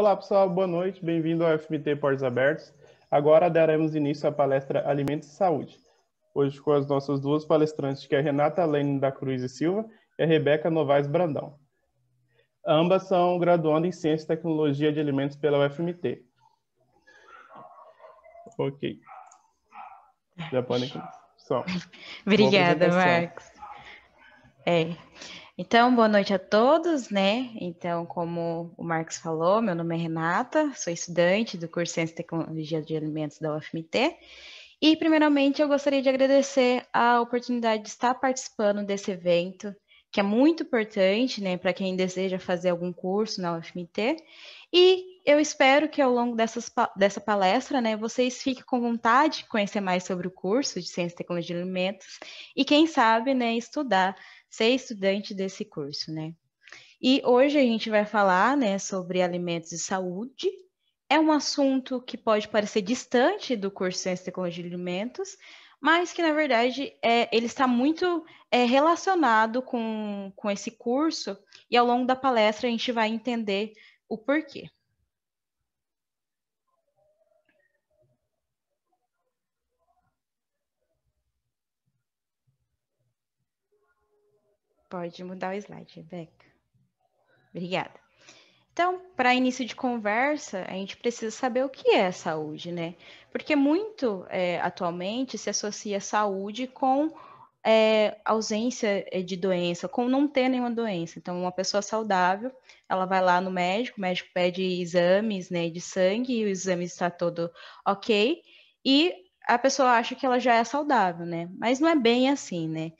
Olá, pessoal, boa noite. Bem-vindo ao FBT Portos Abertos. Agora daremos início à palestra Alimentos e Saúde. Hoje com as nossas duas palestrantes, que é a Renata Lene da Cruz e Silva e a Rebeca Novaes Brandão. Ambas são graduando em Ciência e Tecnologia de Alimentos pela UFMT. Ok. Já podem Só. Obrigada, Marcos. É. Então, boa noite a todos, né? Então, como o Marcos falou, meu nome é Renata, sou estudante do curso Ciência e Tecnologia de Alimentos da UFMT. E, primeiramente, eu gostaria de agradecer a oportunidade de estar participando desse evento, que é muito importante, né, para quem deseja fazer algum curso na UFMT. E eu espero que ao longo dessas, dessa palestra, né, vocês fiquem com vontade de conhecer mais sobre o curso de Ciência e Tecnologia de Alimentos e, quem sabe, né, estudar ser estudante desse curso, né? E hoje a gente vai falar, né, sobre alimentos e saúde. É um assunto que pode parecer distante do curso de Ciência e Tecnologia de Alimentos, mas que na verdade é, ele está muito é, relacionado com, com esse curso, e ao longo da palestra a gente vai entender o porquê. Pode mudar o slide, Rebeca. Obrigada. Então, para início de conversa, a gente precisa saber o que é saúde, né? Porque muito é, atualmente se associa saúde com é, ausência é, de doença, com não ter nenhuma doença. Então, uma pessoa saudável, ela vai lá no médico, o médico pede exames né, de sangue, e o exame está todo ok, e a pessoa acha que ela já é saudável, né? Mas não é bem assim, né?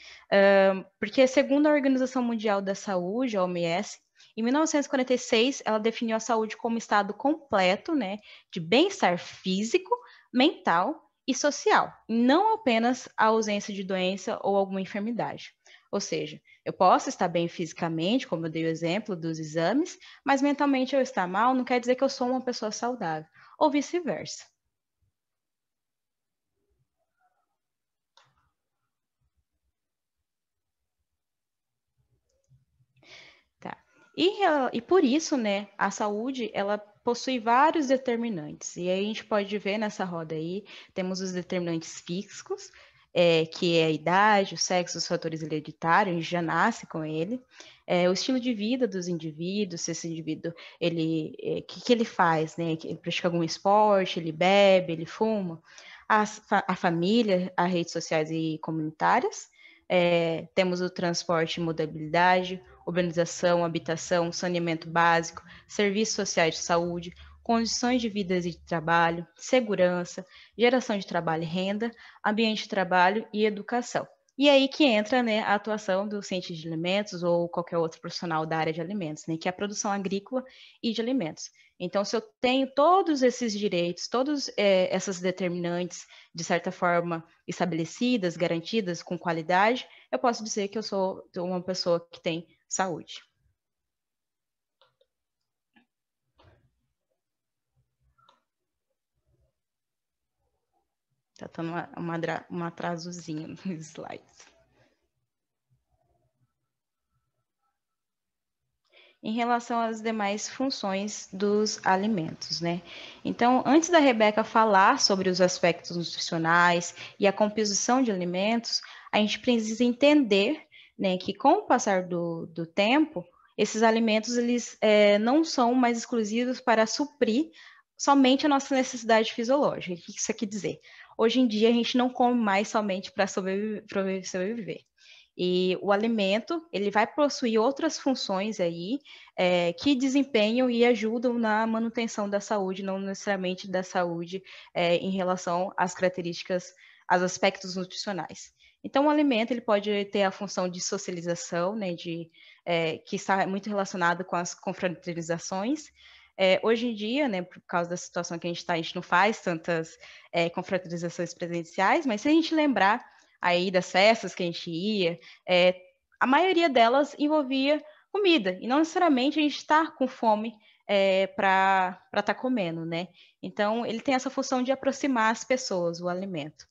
porque segundo a Organização Mundial da Saúde, a OMS, em 1946 ela definiu a saúde como estado completo, né, de bem-estar físico, mental e social, não apenas a ausência de doença ou alguma enfermidade. Ou seja, eu posso estar bem fisicamente, como eu dei o exemplo dos exames, mas mentalmente eu estar mal não quer dizer que eu sou uma pessoa saudável, ou vice-versa. E, e por isso, né, a saúde, ela possui vários determinantes. E aí a gente pode ver nessa roda aí, temos os determinantes físicos, é, que é a idade, o sexo, os fatores hereditários, a gente já nasce com ele, é, o estilo de vida dos indivíduos, se esse indivíduo, ele, o é, que, que ele faz, né? Ele pratica algum esporte, ele bebe, ele fuma, a, a família, as redes sociais e comunitárias, é, temos o transporte e modalidade, urbanização, habitação, saneamento básico, serviços sociais de saúde, condições de vida e de trabalho, segurança, geração de trabalho e renda, ambiente de trabalho e educação. E aí que entra né, a atuação do cientista de alimentos ou qualquer outro profissional da área de alimentos, né, que é a produção agrícola e de alimentos. Então, se eu tenho todos esses direitos, todas é, essas determinantes, de certa forma, estabelecidas, garantidas, com qualidade, eu posso dizer que eu sou uma pessoa que tem saúde. Tá dando uma, uma, um atrasozinho nos slides. Em relação às demais funções dos alimentos, né? Então, antes da Rebeca falar sobre os aspectos nutricionais e a composição de alimentos, a gente precisa entender né, que com o passar do, do tempo, esses alimentos eles é, não são mais exclusivos para suprir somente a nossa necessidade fisiológica. O que isso quer dizer? Hoje em dia a gente não come mais somente para sobreviver, sobreviver. E o alimento ele vai possuir outras funções aí é, que desempenham e ajudam na manutenção da saúde, não necessariamente da saúde é, em relação às características, aos aspectos nutricionais. Então, o alimento ele pode ter a função de socialização, né, de, é, que está muito relacionado com as confraternizações. É, hoje em dia, né, por causa da situação que a gente está, a gente não faz tantas é, confraternizações presenciais, mas se a gente lembrar aí das festas que a gente ia, é, a maioria delas envolvia comida, e não necessariamente a gente estar tá com fome é, para estar tá comendo, né? Então, ele tem essa função de aproximar as pessoas, o alimento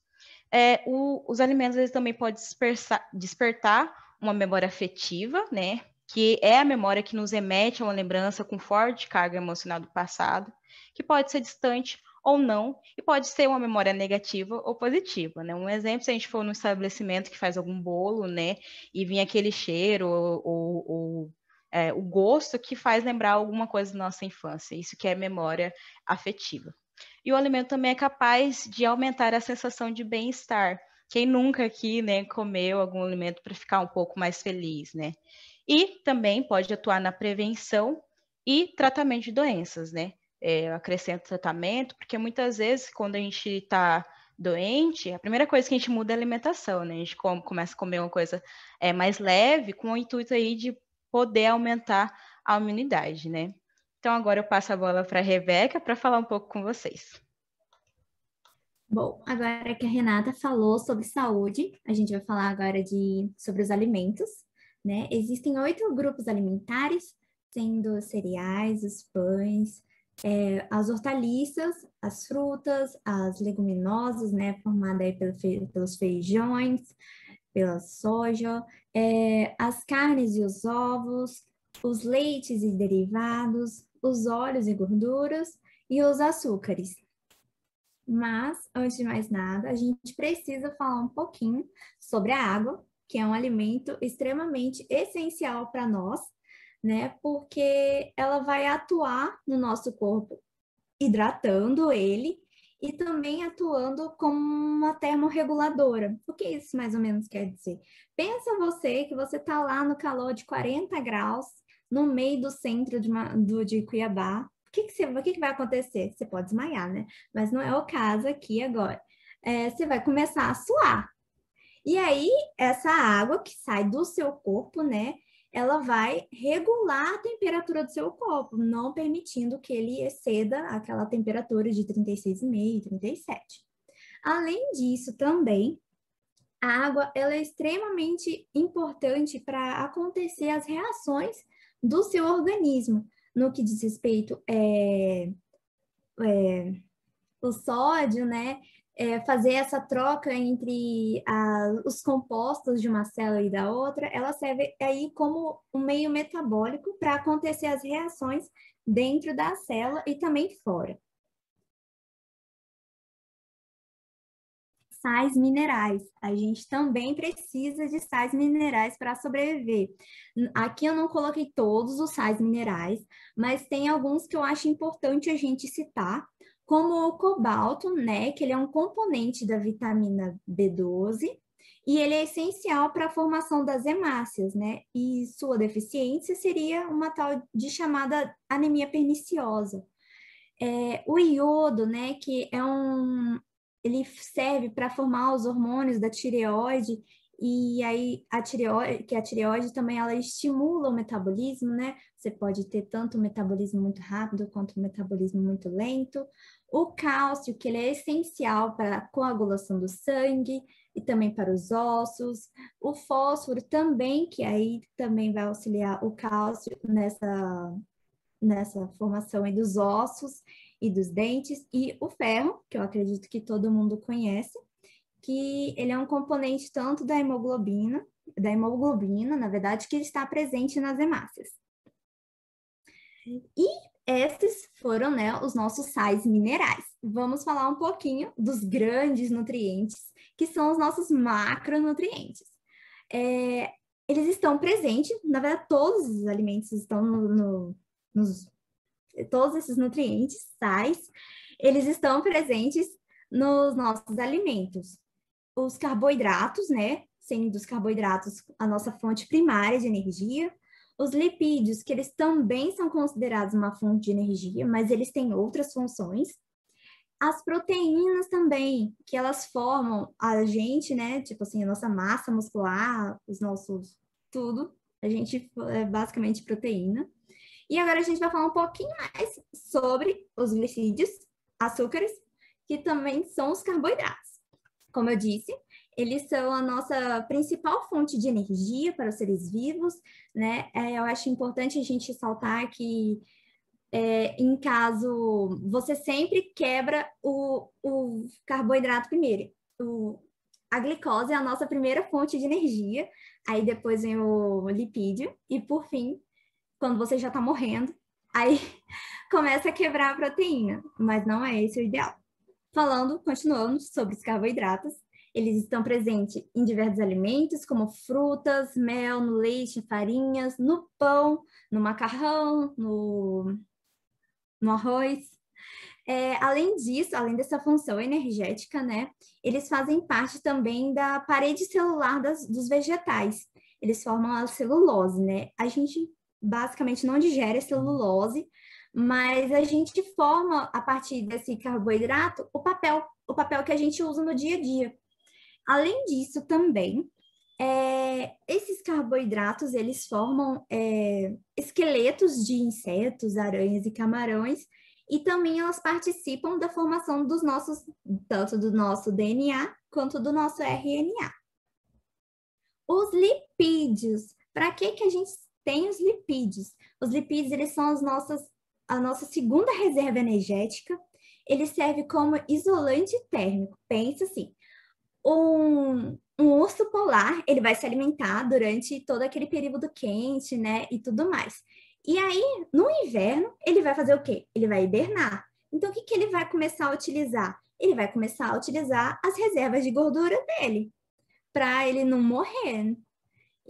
é, o, os alimentos eles também podem dispersar, despertar uma memória afetiva, né? Que é a memória que nos remete a uma lembrança com forte carga emocional do passado, que pode ser distante ou não, e pode ser uma memória negativa ou positiva, né? Um exemplo, se a gente for num estabelecimento que faz algum bolo, né, e vinha aquele cheiro ou, ou, ou é, o gosto que faz lembrar alguma coisa da nossa infância, isso que é memória afetiva. E o alimento também é capaz de aumentar a sensação de bem-estar. Quem nunca aqui, né, comeu algum alimento para ficar um pouco mais feliz, né? E também pode atuar na prevenção e tratamento de doenças, né? É, acrescento tratamento, porque muitas vezes quando a gente está doente, a primeira coisa que a gente muda é a alimentação, né? A gente come, começa a comer uma coisa é, mais leve, com o intuito aí de poder aumentar a imunidade, né? Então agora eu passo a bola para a Rebeca para falar um pouco com vocês. Bom, agora que a Renata falou sobre saúde, a gente vai falar agora de, sobre os alimentos. Né? Existem oito grupos alimentares, sendo os cereais, os pães, é, as hortaliças, as frutas, as leguminosas, né, formada aí pelo fe, pelos feijões, pela soja, é, as carnes e os ovos, os leites e derivados, os óleos e gorduras e os açúcares. Mas, antes de mais nada, a gente precisa falar um pouquinho sobre a água, que é um alimento extremamente essencial para nós, né? Porque ela vai atuar no nosso corpo, hidratando ele e também atuando como uma termorreguladora. O que isso mais ou menos quer dizer? Pensa você que você está lá no calor de 40 graus no meio do centro de, uma, do, de Cuiabá, o que, que, você, o que, que vai acontecer? Você pode desmaiar, né? Mas não é o caso aqui agora. É, você vai começar a suar. E aí, essa água que sai do seu corpo, né? Ela vai regular a temperatura do seu corpo, não permitindo que ele exceda aquela temperatura de 36,5, 37. Além disso, também, a água ela é extremamente importante para acontecer as reações do seu organismo, no que diz respeito é, é, o sódio, né? É, fazer essa troca entre a, os compostos de uma célula e da outra, ela serve aí como um meio metabólico para acontecer as reações dentro da célula e também fora. sais minerais. A gente também precisa de sais minerais para sobreviver. Aqui eu não coloquei todos os sais minerais, mas tem alguns que eu acho importante a gente citar, como o cobalto, né, que ele é um componente da vitamina B12, e ele é essencial para a formação das hemácias, né? E sua deficiência seria uma tal de chamada anemia perniciosa. É, o iodo, né, que é um ele serve para formar os hormônios da tireoide e aí a tireoide, que a tireoide também ela estimula o metabolismo, né? Você pode ter tanto o metabolismo muito rápido quanto o metabolismo muito lento. O cálcio, que ele é essencial para a coagulação do sangue e também para os ossos. O fósforo também, que aí também vai auxiliar o cálcio nessa nessa formação aí dos ossos e dos dentes, e o ferro, que eu acredito que todo mundo conhece, que ele é um componente tanto da hemoglobina, da hemoglobina, na verdade, que está presente nas hemácias. E esses foram né, os nossos sais minerais. Vamos falar um pouquinho dos grandes nutrientes, que são os nossos macronutrientes. É, eles estão presentes, na verdade, todos os alimentos estão no, no, nos todos esses nutrientes, sais, eles estão presentes nos nossos alimentos. Os carboidratos, né? Sendo os carboidratos a nossa fonte primária de energia. Os lipídios, que eles também são considerados uma fonte de energia, mas eles têm outras funções. As proteínas também, que elas formam a gente, né? Tipo assim, a nossa massa muscular, os nossos tudo. A gente é basicamente proteína. E agora a gente vai falar um pouquinho mais sobre os glicídios, açúcares, que também são os carboidratos. Como eu disse, eles são a nossa principal fonte de energia para os seres vivos, né? É, eu acho importante a gente ressaltar que é, em caso você sempre quebra o, o carboidrato primeiro. O, a glicose é a nossa primeira fonte de energia, aí depois vem o lipídio e por fim quando você já está morrendo, aí começa a quebrar a proteína, mas não é esse o ideal. Falando, continuando sobre os carboidratos, eles estão presentes em diversos alimentos, como frutas, mel, no leite, farinhas, no pão, no macarrão, no, no arroz. É, além disso, além dessa função energética, né, eles fazem parte também da parede celular das, dos vegetais. Eles formam a celulose, né? A gente basicamente não digere celulose, mas a gente forma a partir desse carboidrato o papel, o papel que a gente usa no dia a dia. Além disso, também é, esses carboidratos eles formam é, esqueletos de insetos, aranhas e camarões, e também elas participam da formação dos nossos, tanto do nosso DNA quanto do nosso RNA. Os lipídios, para que, que a gente tem os lipídios. Os lipídios, eles são as nossas, a nossa segunda reserva energética. Ele serve como isolante térmico. Pensa assim, um, um urso polar, ele vai se alimentar durante todo aquele período quente, né, e tudo mais. E aí, no inverno, ele vai fazer o quê? Ele vai hibernar. Então, o que, que ele vai começar a utilizar? Ele vai começar a utilizar as reservas de gordura dele, para ele não morrer.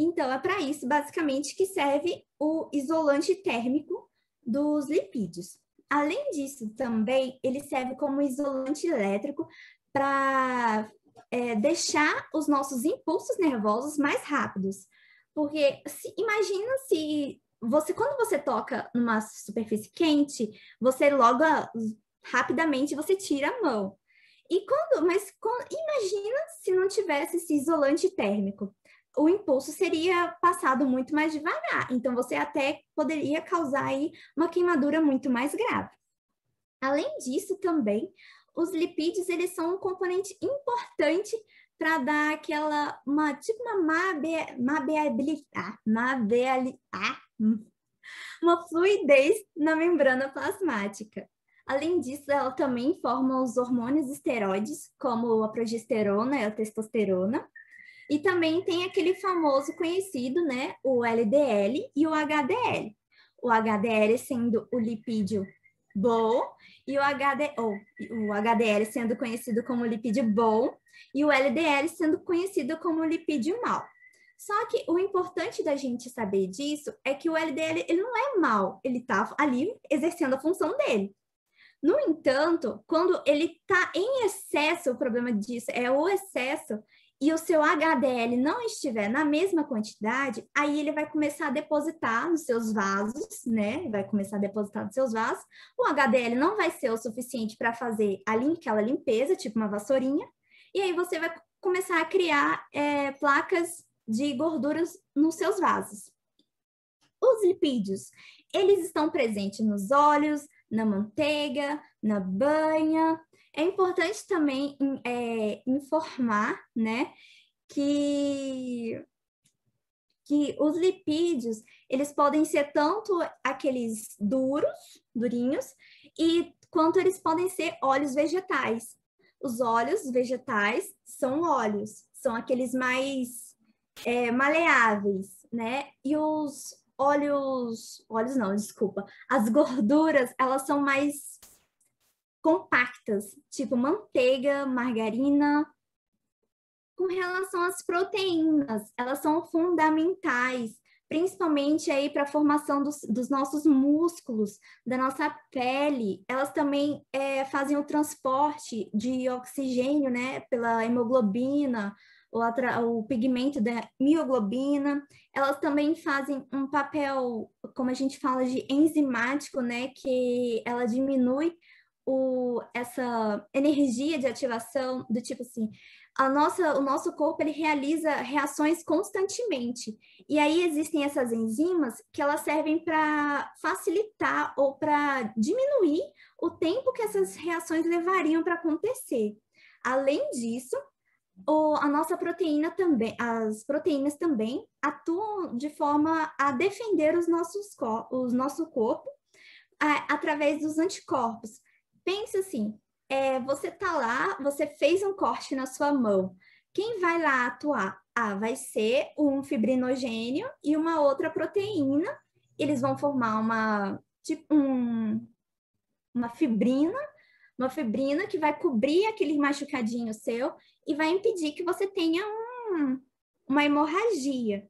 Então, é para isso, basicamente, que serve o isolante térmico dos lipídios. Além disso, também, ele serve como isolante elétrico para é, deixar os nossos impulsos nervosos mais rápidos. Porque se, imagina se você, quando você toca numa superfície quente, você logo ah, rapidamente você tira a mão. E quando, mas quando, imagina se não tivesse esse isolante térmico o impulso seria passado muito mais devagar. Então, você até poderia causar aí uma queimadura muito mais grave. Além disso, também, os lipídios eles são um componente importante para dar aquela uma tipo uma mabe, mabeabilidade, ah, ah hum, uma fluidez na membrana plasmática. Além disso, ela também forma os hormônios esteroides, como a progesterona e a testosterona, e também tem aquele famoso conhecido, né, o LDL e o HDL. O HDL sendo o lipídio bom e o, HD, o HDL sendo conhecido como lipídio bom e o LDL sendo conhecido como lipídio mau. Só que o importante da gente saber disso é que o LDL ele não é mal, ele está ali exercendo a função dele. No entanto, quando ele está em excesso, o problema disso é o excesso, e o seu HDL não estiver na mesma quantidade, aí ele vai começar a depositar nos seus vasos, né? Vai começar a depositar nos seus vasos. O HDL não vai ser o suficiente para fazer aquela limpeza, tipo uma vassourinha, e aí você vai começar a criar é, placas de gorduras nos seus vasos. Os lipídios, eles estão presentes nos óleos, na manteiga, na banha, é importante também hum, é, informar, né, que que os lipídios, eles podem ser tanto aqueles duros, durinhos, e quanto eles podem ser óleos vegetais. Os óleos vegetais são óleos, são aqueles mais é, maleáveis, né? E os óleos, óleos não, desculpa, as gorduras, elas são mais compactas, tipo manteiga, margarina. Com relação às proteínas, elas são fundamentais, principalmente aí para a formação dos, dos, nossos músculos, da nossa pele. Elas também é, fazem o transporte de oxigênio, né, pela hemoglobina, o, pigmento da mioglobina, elas também fazem um papel, como a gente fala, de enzimático, né? Que ela diminui o, essa energia de ativação do tipo assim, a nossa, o nosso corpo ele realiza reações constantemente. E aí existem essas enzimas que elas servem para facilitar ou para diminuir o tempo que essas reações levariam para acontecer. Além disso, o, a nossa proteína também, as proteínas também atuam de forma a defender os nossos, os nosso corpo a, através dos anticorpos, Pense assim, é, você tá lá, você fez um corte na sua mão. Quem vai lá atuar? Ah, vai ser um fibrinogênio e uma outra proteína. Eles vão formar uma, tipo, um, uma fibrina, uma fibrina que vai cobrir aquele machucadinho seu e vai impedir que você tenha um, uma hemorragia.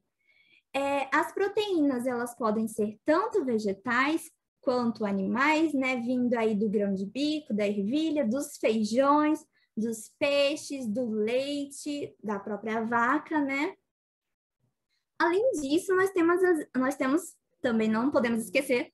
É, as proteínas elas podem ser tanto vegetais quanto animais, né, vindo aí do grão de bico, da ervilha, dos feijões, dos peixes, do leite, da própria vaca, né? Além disso, nós temos, as, nós temos também não podemos esquecer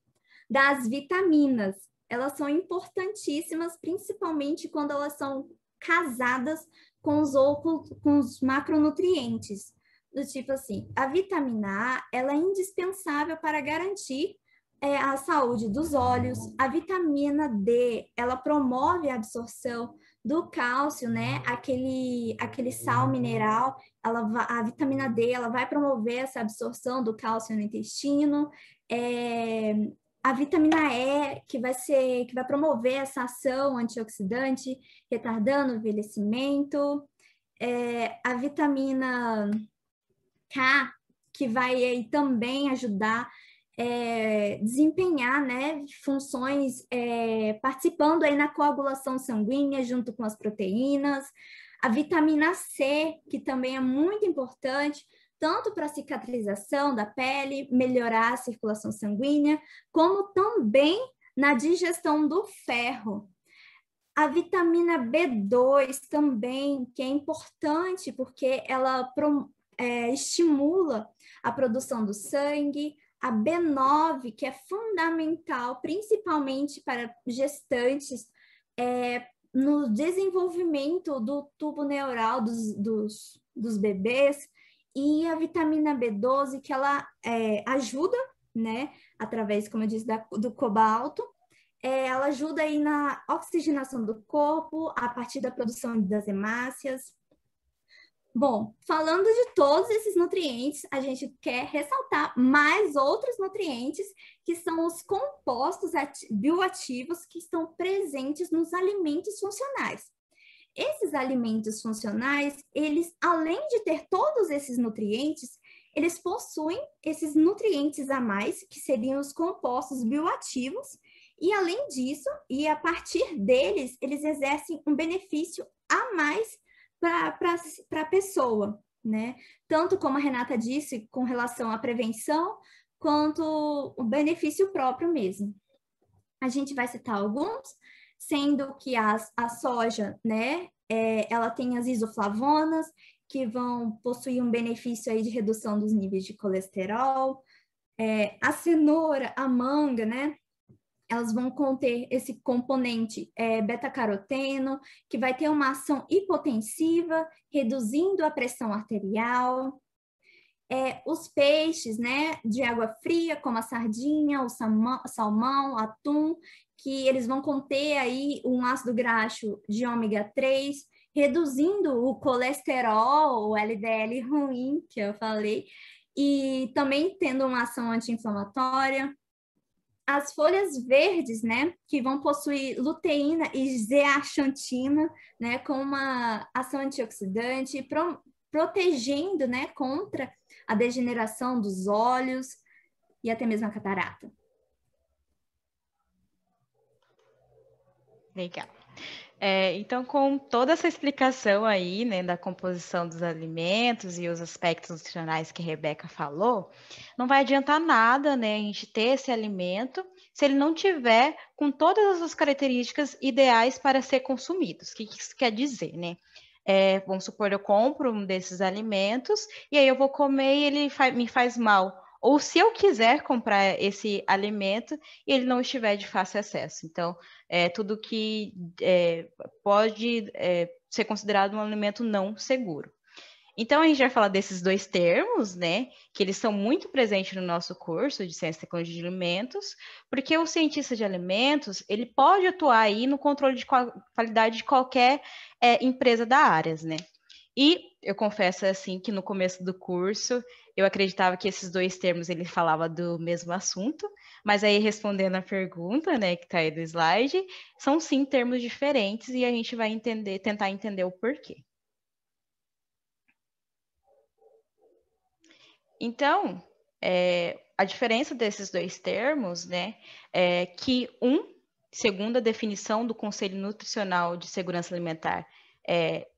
das vitaminas. Elas são importantíssimas, principalmente quando elas são casadas com os, outros, com os macronutrientes. Do tipo assim, a vitamina A ela é indispensável para garantir é, a saúde dos olhos. A vitamina D, ela promove a absorção do cálcio, né? Aquele, aquele sal mineral, ela a vitamina D, ela vai promover essa absorção do cálcio no intestino. É, a vitamina E, que vai ser, que vai promover essa ação antioxidante, retardando o envelhecimento. É, a vitamina K, que vai aí também ajudar é, desempenhar né, funções é, participando aí na coagulação sanguínea junto com as proteínas, a vitamina C, que também é muito importante, tanto para a cicatrização da pele, melhorar a circulação sanguínea, como também na digestão do ferro. A vitamina B2 também, que é importante porque ela é, estimula a produção do sangue, a B9, que é fundamental, principalmente para gestantes, é, no desenvolvimento do tubo neural dos, dos, dos, bebês, e a vitamina B12, que ela é, ajuda, né, através, como eu disse, da, do cobalto, é, ela ajuda aí na oxigenação do corpo, a partir da produção das hemácias, Bom, falando de todos esses nutrientes, a gente quer ressaltar mais outros nutrientes que são os compostos bioativos que estão presentes nos alimentos funcionais. Esses alimentos funcionais, eles além de ter todos esses nutrientes, eles possuem esses nutrientes a mais, que seriam os compostos bioativos, e além disso, e a partir deles, eles exercem um benefício a mais para a pessoa, né? Tanto como a Renata disse, com relação à prevenção, quanto o benefício próprio mesmo. A gente vai citar alguns, sendo que as, a soja, né, é, ela tem as isoflavonas, que vão possuir um benefício aí de redução dos níveis de colesterol, é, a cenoura, a manga, né, elas vão conter esse componente é, beta-caroteno, que vai ter uma ação hipotensiva, reduzindo a pressão arterial. É, os peixes né, de água fria, como a sardinha, o salmão, salmão, atum, que eles vão conter aí um ácido graxo de ômega 3, reduzindo o colesterol, o LDL ruim, que eu falei, e também tendo uma ação anti-inflamatória as folhas verdes, né, que vão possuir luteína e zeaxantina, né, com uma ação antioxidante, pro, protegendo, né, contra a degeneração dos olhos e até mesmo a catarata. Legal. É, então, com toda essa explicação aí, né, da composição dos alimentos e os aspectos nutricionais que a Rebeca falou, não vai adiantar nada, né, a gente ter esse alimento se ele não tiver com todas as características ideais para ser consumidos. O que isso quer dizer, né? É, vamos supor, eu compro um desses alimentos e aí eu vou comer e ele fa me faz mal ou se eu quiser comprar esse alimento e ele não estiver de fácil acesso. Então, é tudo que é, pode é, ser considerado um alimento não seguro. Então, a gente vai falar desses dois termos, né? Que eles são muito presentes no nosso curso de Ciência e Tecnologia de Alimentos, porque o cientista de alimentos, ele pode atuar aí no controle de qualidade de qualquer é, empresa da área, né? E eu confesso assim que no começo do curso eu acreditava que esses dois termos ele falava do mesmo assunto, mas aí respondendo a pergunta, né, que está aí do slide, são sim termos diferentes e a gente vai entender, tentar entender o porquê. Então, é, a diferença desses dois termos, né, é que um, segundo a definição do Conselho Nutricional de Segurança Alimentar, é,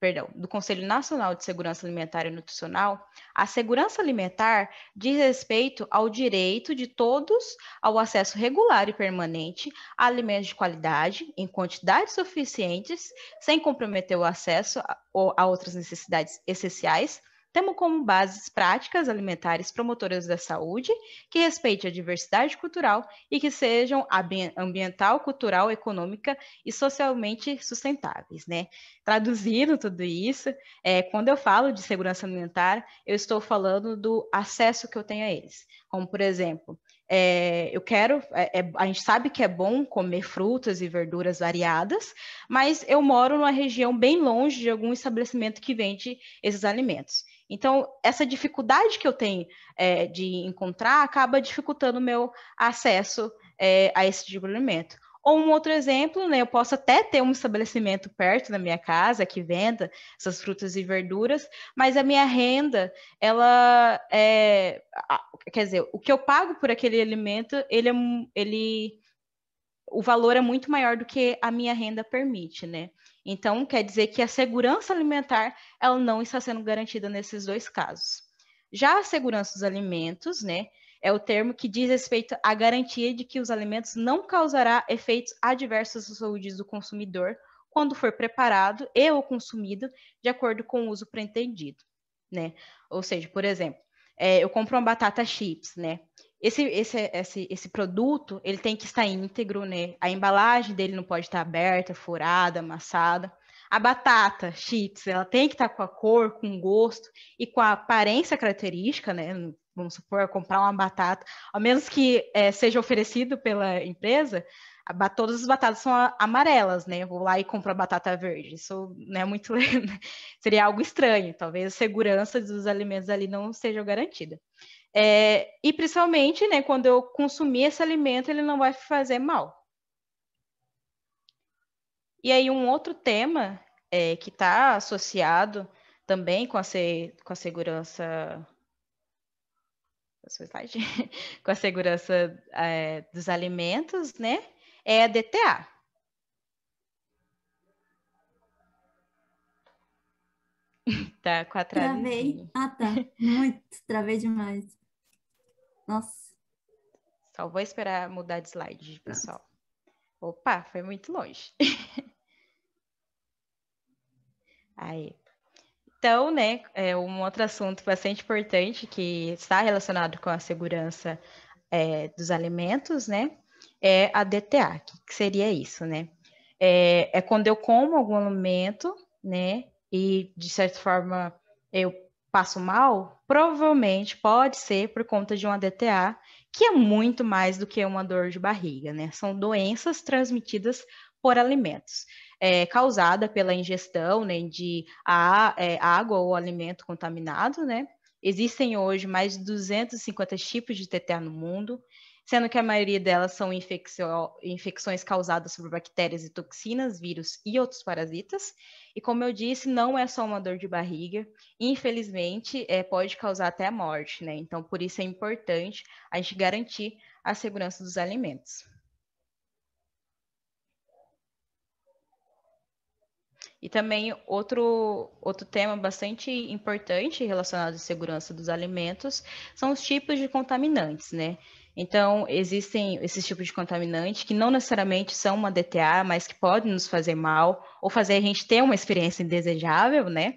perdão, do Conselho Nacional de Segurança Alimentar e Nutricional, a segurança alimentar diz respeito ao direito de todos ao acesso regular e permanente a alimentos de qualidade, em quantidades suficientes, sem comprometer o acesso a, a outras necessidades essenciais temos como bases práticas alimentares promotoras da saúde, que respeite a diversidade cultural e que sejam ambiental, cultural, econômica e socialmente sustentáveis, né? Traduzindo tudo isso, é, quando eu falo de segurança alimentar, eu estou falando do acesso que eu tenho a eles. Como, por exemplo, é, eu quero, é, é, a gente sabe que é bom comer frutas e verduras variadas, mas eu moro numa região bem longe de algum estabelecimento que vende esses alimentos. Então, essa dificuldade que eu tenho é, de encontrar acaba dificultando o meu acesso é, a esse desenvolvimento. Ou um outro exemplo, né, eu posso até ter um estabelecimento perto da minha casa que venda essas frutas e verduras, mas a minha renda, ela é, quer dizer, o que eu pago por aquele alimento, ele, é ele o valor é muito maior do que a minha renda permite, né? Então, quer dizer que a segurança alimentar ela não está sendo garantida nesses dois casos. Já a segurança dos alimentos, né, é o termo que diz respeito à garantia de que os alimentos não causará efeitos adversos à saúde do consumidor quando for preparado e ou consumido de acordo com o uso pretendido, né? Ou seja, por exemplo, é, eu compro uma batata chips, né? esse, esse, esse, esse produto ele tem que estar íntegro, né? A embalagem dele não pode estar aberta, furada, amassada. A batata, chips, ela tem que estar com a cor, com o gosto e com a aparência característica, né? Vamos supor, comprar uma batata, ao menos que é, seja oferecido pela empresa, a, todas as batatas são amarelas, né? Eu vou lá e compro a batata verde. Isso não né, é muito. seria algo estranho. Talvez a segurança dos alimentos ali não seja garantida. É, e principalmente, né, quando eu consumir esse alimento, ele não vai fazer mal. E aí, um outro tema é, que está associado também com a, se, com a segurança com a segurança é, dos alimentos, né? é a DTA. Tá, com a Travei. Ah, tá. Muito. Travei demais. Nossa. Só vou esperar mudar de slide, pessoal. Opa, foi muito longe. Aí. Então, né, é um outro assunto bastante importante que está relacionado com a segurança é, dos alimentos, né, é a DTA, que seria isso, né? É, é quando eu como algum alimento, né? E de certa forma eu passo mal, provavelmente pode ser por conta de uma DTA, que é muito mais do que uma dor de barriga, né? São doenças transmitidas por alimentos, é, causada pela ingestão né, de a, é, água ou alimento contaminado, né? Existem hoje mais de 250 tipos de TTA no mundo, sendo que a maioria delas são infecções causadas por bactérias e toxinas, vírus e outros parasitas. E como eu disse, não é só uma dor de barriga, infelizmente, é, pode causar até a morte, né? Então, por isso é importante a gente garantir a segurança dos alimentos. E também outro, outro tema bastante importante relacionado à segurança dos alimentos são os tipos de contaminantes, né? Então, existem esses tipos de contaminantes que não necessariamente são uma DTA, mas que podem nos fazer mal ou fazer a gente ter uma experiência indesejável, né?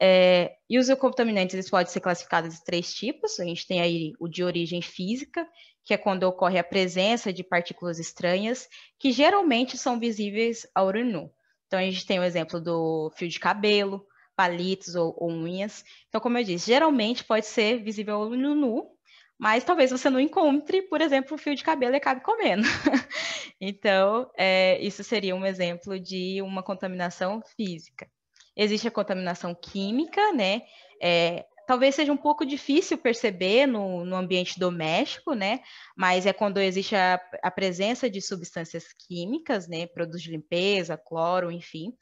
É, e os contaminantes eles podem ser classificados em três tipos. A gente tem aí o de origem física, que é quando ocorre a presença de partículas estranhas, que geralmente são visíveis a olho nu. Então, a gente tem o exemplo do fio de cabelo, palitos ou, ou unhas. Então, como eu disse, geralmente pode ser visível a olho nu, mas talvez você não encontre, por exemplo, o fio de cabelo e acabe comendo. então, é, isso seria um exemplo de uma contaminação física. Existe a contaminação química, né? É, talvez seja um pouco difícil perceber no, no, ambiente doméstico, né? Mas é quando existe a, a presença de substâncias químicas, né? Produtos de limpeza, cloro, enfim.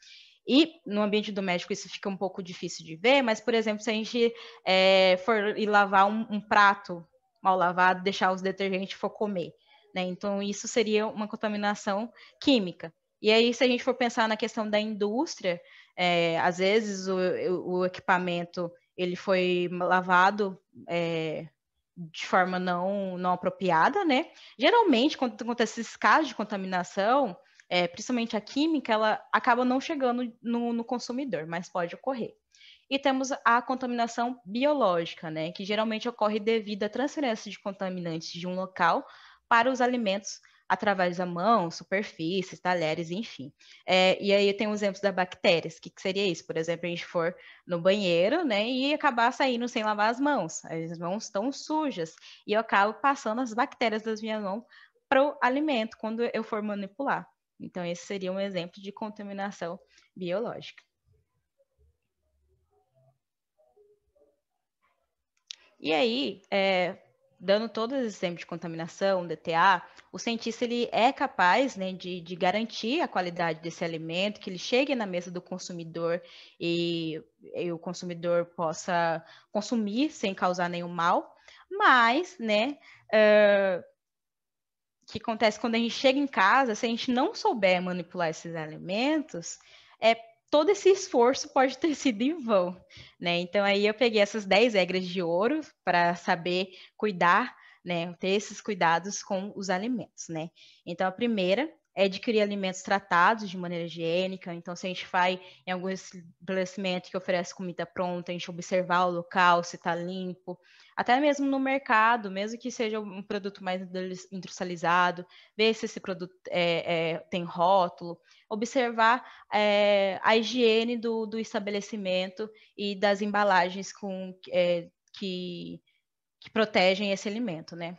E no ambiente doméstico isso fica um pouco difícil de ver, mas, por exemplo, se a gente é, for ir lavar um, um prato mal lavado, deixar os detergentes for comer. Né? Então, isso seria uma contaminação química. E aí, se a gente for pensar na questão da indústria, é, às vezes o, o, equipamento ele foi lavado é, de forma não, não apropriada, né? Geralmente, quando acontece esses casos de contaminação, é, principalmente a química, ela acaba não chegando no, no consumidor, mas pode ocorrer. E temos a contaminação biológica, né, que geralmente ocorre devido à transferência de contaminantes de um local para os alimentos através da mão, superfícies, talheres, enfim. É, e aí tem os exemplos das bactérias. O que, que, seria isso? Por exemplo, a gente for no banheiro, né, e acabar saindo sem lavar as mãos. As mãos estão sujas e eu acabo passando as bactérias das minhas mãos para o alimento quando eu for manipular. Então, esse seria um exemplo de contaminação biológica. E aí, é, dando todos os exemplos de contaminação, DTA, o cientista ele é capaz né, de, de, garantir a qualidade desse alimento, que ele chegue na mesa do consumidor e, e o consumidor possa consumir sem causar nenhum mal, mas, né, uh, que acontece quando a gente chega em casa, se a gente não souber manipular esses alimentos, é todo esse esforço pode ter sido em vão, né? Então aí eu peguei essas 10 regras de ouro para saber cuidar, né, ter esses cuidados com os alimentos, né? Então a primeira é adquirir alimentos tratados de maneira higiênica. Então, se a gente vai em algum estabelecimento que oferece comida pronta, a gente observar o local, se está limpo. Até mesmo no mercado, mesmo que seja um produto mais industrializado, ver se esse produto é, é, tem rótulo, observar é, a higiene do, do, estabelecimento e das embalagens com, é, que, que protegem esse alimento, né?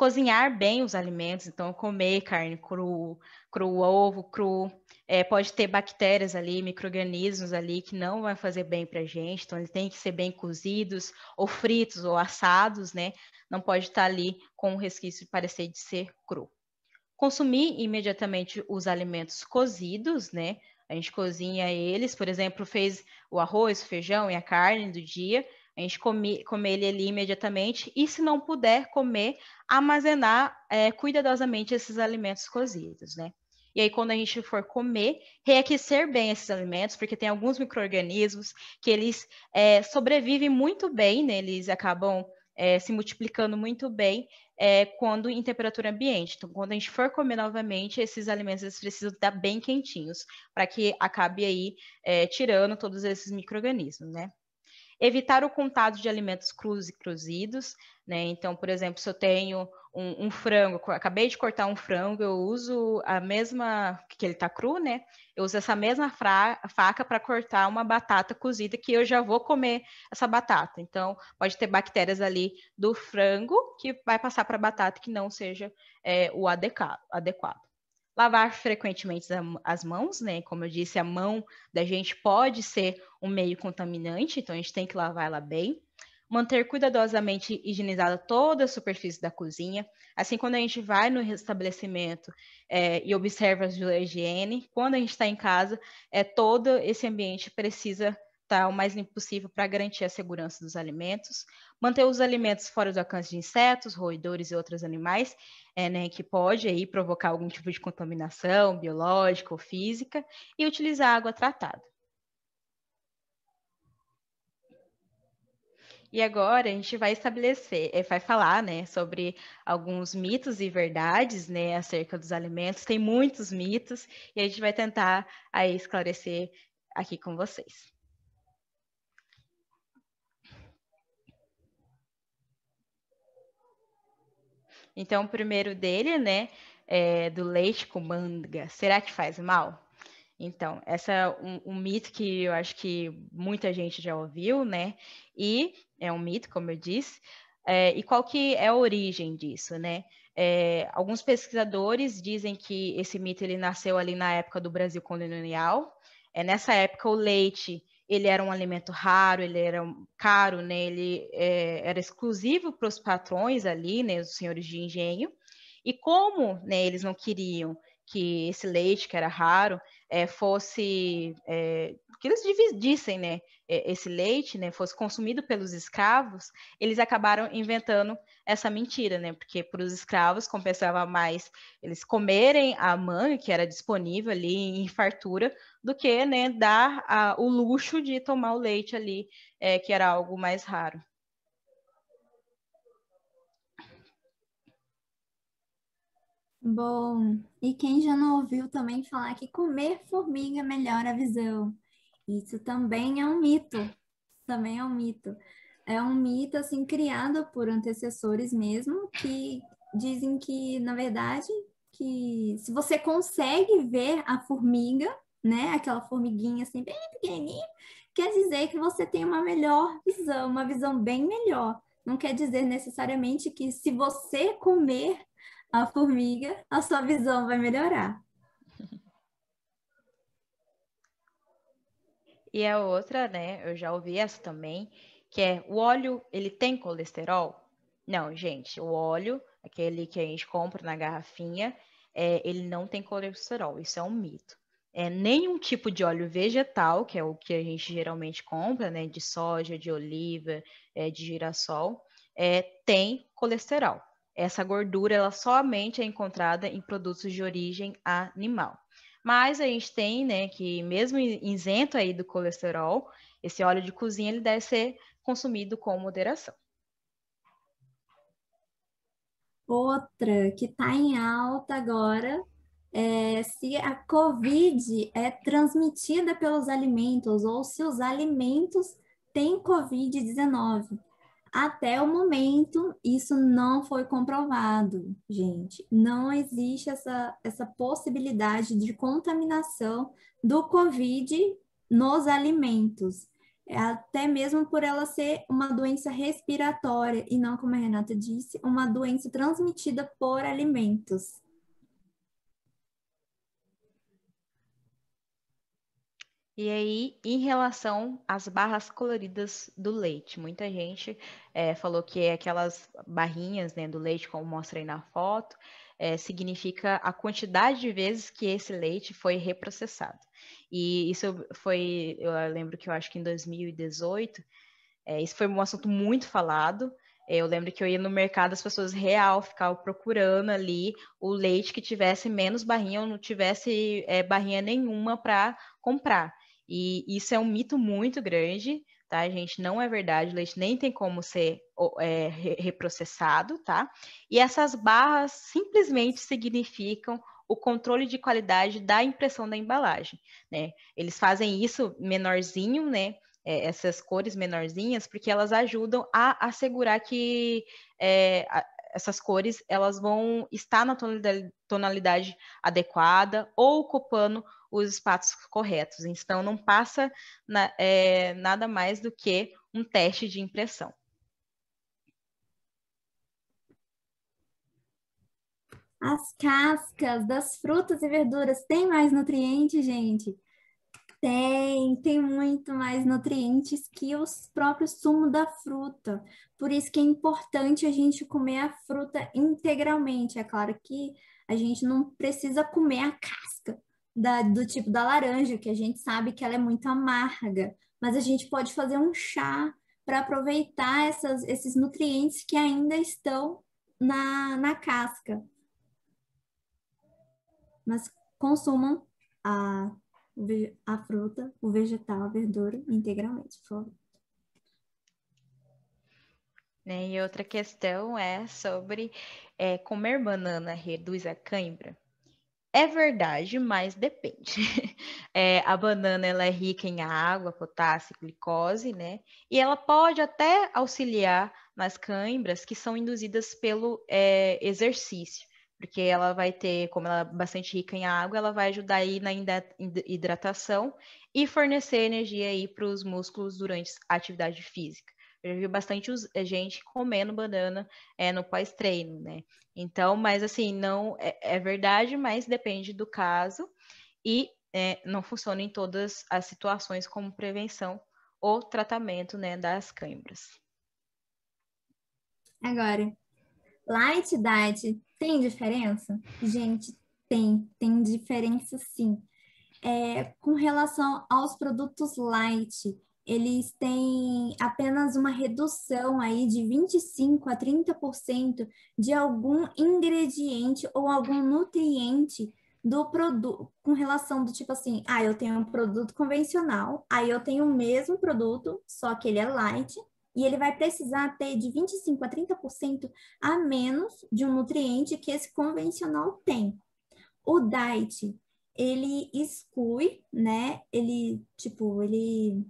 cozinhar bem os alimentos, então comer carne crua, cru, ovo cru, é, pode ter bactérias ali, micro-organismos ali que não vai fazer bem para a gente, então eles têm que ser bem cozidos, ou fritos, ou assados, né? Não pode estar tá ali com o um resquício de parecer de ser cru. Consumir imediatamente os alimentos cozidos, né? A gente cozinha eles, por exemplo, fez o arroz, o feijão e a carne do dia, a gente come, comer ele ali imediatamente e, se não puder comer, armazenar é, cuidadosamente esses alimentos cozidos, né? E aí, quando a gente for comer, reaquecer bem esses alimentos, porque tem alguns micro-organismos que eles é, sobrevivem muito bem, né? eles acabam é, se multiplicando muito bem é, quando em temperatura ambiente. Então, quando a gente for comer novamente, esses alimentos eles precisam estar bem quentinhos para que acabe aí é, tirando todos esses micro-organismos, né? Evitar o contato de alimentos crus e cozidos, né? Então, por exemplo, se eu tenho um, um, frango, acabei de cortar um frango, eu uso a mesma que ele tá cru, né? Eu uso essa mesma fra, faca para cortar uma batata cozida que eu já vou comer essa batata. Então, pode ter bactérias ali do frango que vai passar para a batata que não seja é, o adequado. adequado lavar frequentemente as mãos, né? Como eu disse, a mão da gente pode ser um meio contaminante, então a gente tem que lavar ela bem. Manter cuidadosamente higienizada toda a superfície da cozinha. Assim, quando a gente vai no estabelecimento é, e observa a higiene, quando a gente está em casa, é todo esse ambiente precisa Tá o mais limpo possível para garantir a segurança dos alimentos, manter os alimentos fora do alcance de insetos, roedores e outros animais, é, né, que pode aí provocar algum tipo de contaminação biológica ou física, e utilizar água tratada. E agora a gente vai estabelecer, eh, vai falar, né, sobre alguns mitos e verdades, né, acerca dos alimentos. Tem muitos mitos e a gente vai tentar aí esclarecer aqui com vocês. Então, o primeiro dele, né, é do leite com manga. Será que faz mal? Então, essa é um, um, mito que eu acho que muita gente já ouviu, né? E é um mito, como eu disse. É, e qual que é a origem disso, né? É, alguns pesquisadores dizem que esse mito ele nasceu ali na época do Brasil colonial. É nessa época o leite ele era um alimento raro, ele era caro, né? ele é, era exclusivo para os patrões ali, né? os senhores de engenho. E como né, eles não queriam que esse leite, que era raro, é, fosse. É, que eles dividissem né, esse leite, né, fosse consumido pelos escravos, eles acabaram inventando essa mentira, né, porque para os escravos compensava mais eles comerem a mãe, que era disponível ali em fartura do que né, dar a, o luxo de tomar o leite ali, é, que era algo mais raro. Bom, e quem já não ouviu também falar que comer formiga melhora a visão? Isso também é um mito. Também é um mito. É um mito assim criado por antecessores mesmo que dizem que, na verdade, que se você consegue ver a formiga, né, aquela formiguinha assim bem pequenininha, quer dizer que você tem uma melhor visão, uma visão bem melhor. Não quer dizer necessariamente que se você comer a formiga, a sua visão vai melhorar. E a é outra, né, eu já ouvi essa também, que é o óleo, ele tem colesterol? Não, gente, o óleo, aquele que a gente compra na garrafinha, é, ele não tem colesterol, isso é um mito. É, nenhum tipo de óleo vegetal, que é o que a gente geralmente compra, né, de soja, de oliva, é, de girassol, é, tem colesterol. Essa gordura ela somente é encontrada em produtos de origem animal. Mas a gente tem, né, que mesmo isento aí do colesterol, esse óleo de cozinha ele deve ser consumido com moderação. Outra que está em alta agora é se a COVID é transmitida pelos alimentos ou se os alimentos têm COVID-19. Até o momento, isso não foi comprovado, gente. Não existe essa, essa possibilidade de contaminação do Covid nos alimentos, é até mesmo por ela ser uma doença respiratória e não, como a Renata disse, uma doença transmitida por alimentos. E aí, em relação às barras coloridas do leite, muita gente é, falou que é aquelas barrinhas né, do leite, como mostrei na foto, é, significa a quantidade de vezes que esse leite foi reprocessado. E isso foi, eu lembro que eu acho que em 2018, é, eh, isso foi um assunto muito falado. Eu lembro que eu ia no mercado, as pessoas real ficavam procurando ali o leite que tivesse menos barrinha ou não tivesse barrinha nenhuma para comprar. E isso é um mito muito grande, tá, gente? Não é verdade, o leite nem tem como ser é, reprocessado, tá? E essas barras simplesmente significam o controle de qualidade da impressão da embalagem, né? Eles fazem isso menorzinho, né? É, essas cores menorzinhas, porque elas ajudam a assegurar que é, a, essas cores elas vão estar na tonalidade, adequada ou ocupando os espaços corretos. Então, não passa na, é, nada mais do que um teste de impressão. As cascas das frutas e verduras têm mais nutrientes, gente? Tem, tem muito mais nutrientes que o próprio sumo da fruta. Por isso que é importante a gente comer a fruta integralmente. É claro que a gente não precisa comer a casca da, do tipo da laranja, que a gente sabe que ela é muito amarga, mas a gente pode fazer um chá para aproveitar essas, esses nutrientes que ainda estão na, na casca. Mas consumam a, a fruta, o vegetal, a verdura integralmente, por favor. Né, e outra questão é sobre é, comer banana reduz a cãibra. É verdade, mas depende. É, a banana ela é rica em água, potássio, glicose, né? E ela pode até auxiliar nas cãibras que são induzidas pelo é, exercício, porque ela vai ter, como ela é bastante rica em água, ela vai ajudar aí na hidratação e fornecer energia aí para os músculos durante a atividade física. Eu vi bastante eh, gente comendo banana é, no pós-treino, né? Então, mas assim, não é, é verdade, mas depende do caso e é, não funciona em todas as situações como prevenção ou tratamento né, das câimbras. Agora, light e tem diferença? Gente, tem, tem diferença sim. É, com relação aos produtos light, eles têm apenas uma redução aí de 25 a 30% de algum ingrediente ou algum nutriente do produto com relação do tipo assim, ah, eu tenho um produto convencional, aí eu tenho o mesmo produto, só que ele é light, e ele vai precisar ter de 25 a 30% a menos de um nutriente que esse convencional tem. O diet, ele exclui, né? Ele, tipo, ele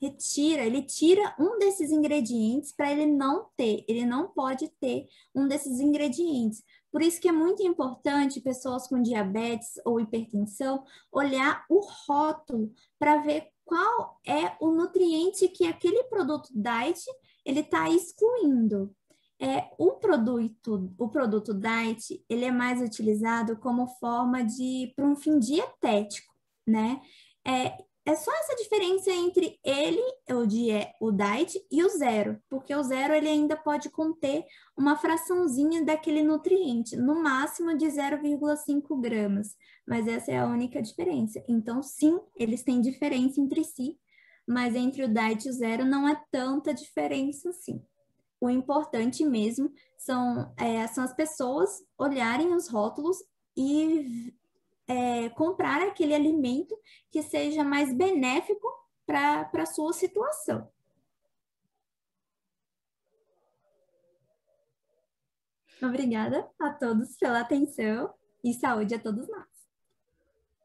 retira, ele tira um desses ingredientes para ele não ter, ele não pode ter um desses ingredientes. Por isso que é muito importante pessoas com diabetes ou hipertensão olhar o rótulo para ver qual é o nutriente que aquele produto diet ele está excluindo. É, o produto, o produto diet, ele é mais utilizado como forma de para um fim dietético, né? É, é só essa diferença entre ele, é, o diet, e o zero, porque o zero ele ainda pode conter uma fraçãozinha daquele nutriente, no máximo de 0,5 gramas, mas essa é a única diferença. Então, sim, eles têm diferença entre si, mas entre o diet e o zero não é tanta diferença assim. O importante mesmo são, é, são as pessoas olharem os rótulos e é, comprar aquele alimento que seja mais benéfico para a sua situação. Obrigada a todos pela atenção e saúde a todos nós.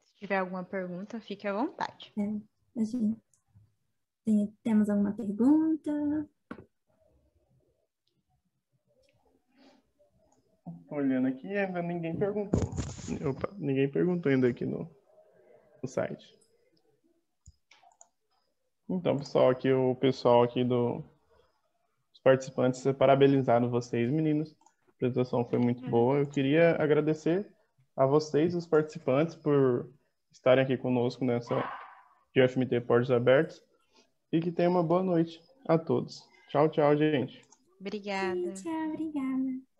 Se tiver alguma pergunta, fique à vontade. É, gente... Tem, temos alguma pergunta? Olhando aqui, ainda ninguém perguntou. Opa, ninguém perguntou ainda aqui no, no site. Então, pessoal, aqui o pessoal aqui do os participantes parabenizaram vocês, meninos. A apresentação foi muito uhum. boa. Eu queria agradecer a vocês, os participantes, por estarem aqui conosco nessa GFMT Portos Abertos. E que tenham uma boa noite a todos. Tchau, tchau, gente. Obrigada. Tchau, obrigada.